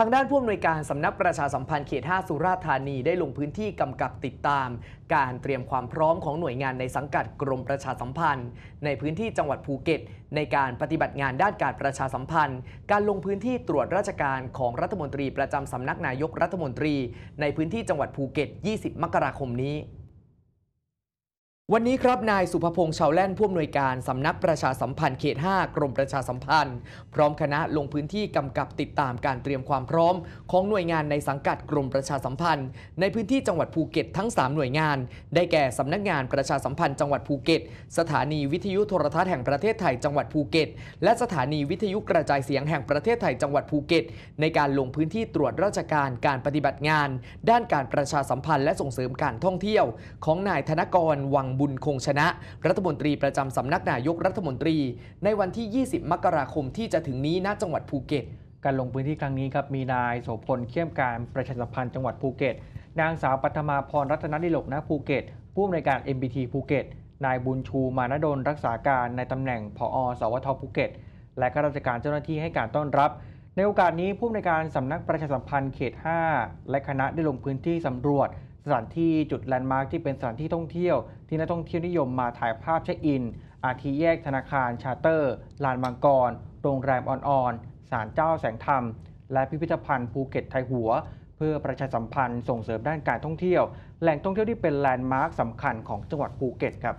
ทางด้านผู้อำนวยการสำนักประชาสัมพันธ์เขต5สุราษฎร์ธานีได้ลงพื้นที่กำกับติดตาม การเตรียมความพร้อมของหน่วยงานในสังกัดกรมประชาสัมพันธ์ ในพื้นที่จังหวัดภูเก็ตในการปฏิบัติงานด้านการประชาสัมพันธ์ การลงพื้นที่ตรวจราชการของรัฐมนตรีประจำสำนักนายกรัฐมนตรี ในพื้นที่จังหวัดภูเก็ต 20 มกราคมนี้วันนี้ครับนายสุภพงษ์ชาวแล่นผู้อำนวยการสำนักประชาสัมพันธ์เขต5กรมประชาสัมพันธ์ พร้อมคณะลงพื้นที่กำกับติดตามการเตรียมความพร้อม ของหน่วยงานในสังกัดกรมประชาสัมพันธ์ ในพื้นที่จังหวัดภูเก็ตทั้ง 3 หน่วยงาน ได้แก่สำนักงานประชาสัมพันธ์จังหวัดภูเก็ต สถานีวิทยุโทรทัศน์แห่งประเทศไทย จังหวัดภูเก็ตและสถานีวิทยุกระจายเสียงแห่งประเทศไทยจังหวัดภูเก็ต ในการลงพื้นที่ตรวจราชการการปฏิบัติงาน ด้านการประชาสัมพันธ์และส่งเสริมการท่องเที่ยว ของนายธนกรวังบุญคงชนะ รัฐมนตรีประจำสำนักนายกรัฐมนตรี ในวันที่ 20 มกราคมที่จะถึงนี้ณจังหวัดภูเก็ตการลงพื้นที่ครั้งนี้ครับ มีนายโสพลเขี่ยมการประชาสัมพันธ์จังหวัดภูเก็ต นางสาวปัทมาพรรัตนดิลกณภูเก็ตผู้อำนวยการ MBT ภูเก็ตนายบุญชูมานดลรักษาการในตำแหน่งผอสวท ภูเก็ตและข้าราชการเจ้าหน้าที่ให้การต้อนรับในโอกาสนี้ผู้อำนวยการสำนักประชาสัมพันธ์เขต 5 และคณะได้ลงพื้นที่สำรวจสถานที่จุดแลนด์มาร์คที่เป็นสถานที่ท่องเที่ยว ที่นักท่องเที่ยวนิยมมาถ่ายภาพเช็คอิน อาทิแยกธนาคารชาเตอร์ ลานมังกรโรงแรมออนออน ศาลเจ้าแสงธรรม และพิพิธภัณฑ์ภูเก็ตไทหัว เพื่อประชาสัมพันธ์ส่งเสริมด้านการท่องเที่ยวแหล่งท่องเที่ยวที่เป็นแลนด์มาร์คสำคัญของจังหวัดภูเก็ตครับ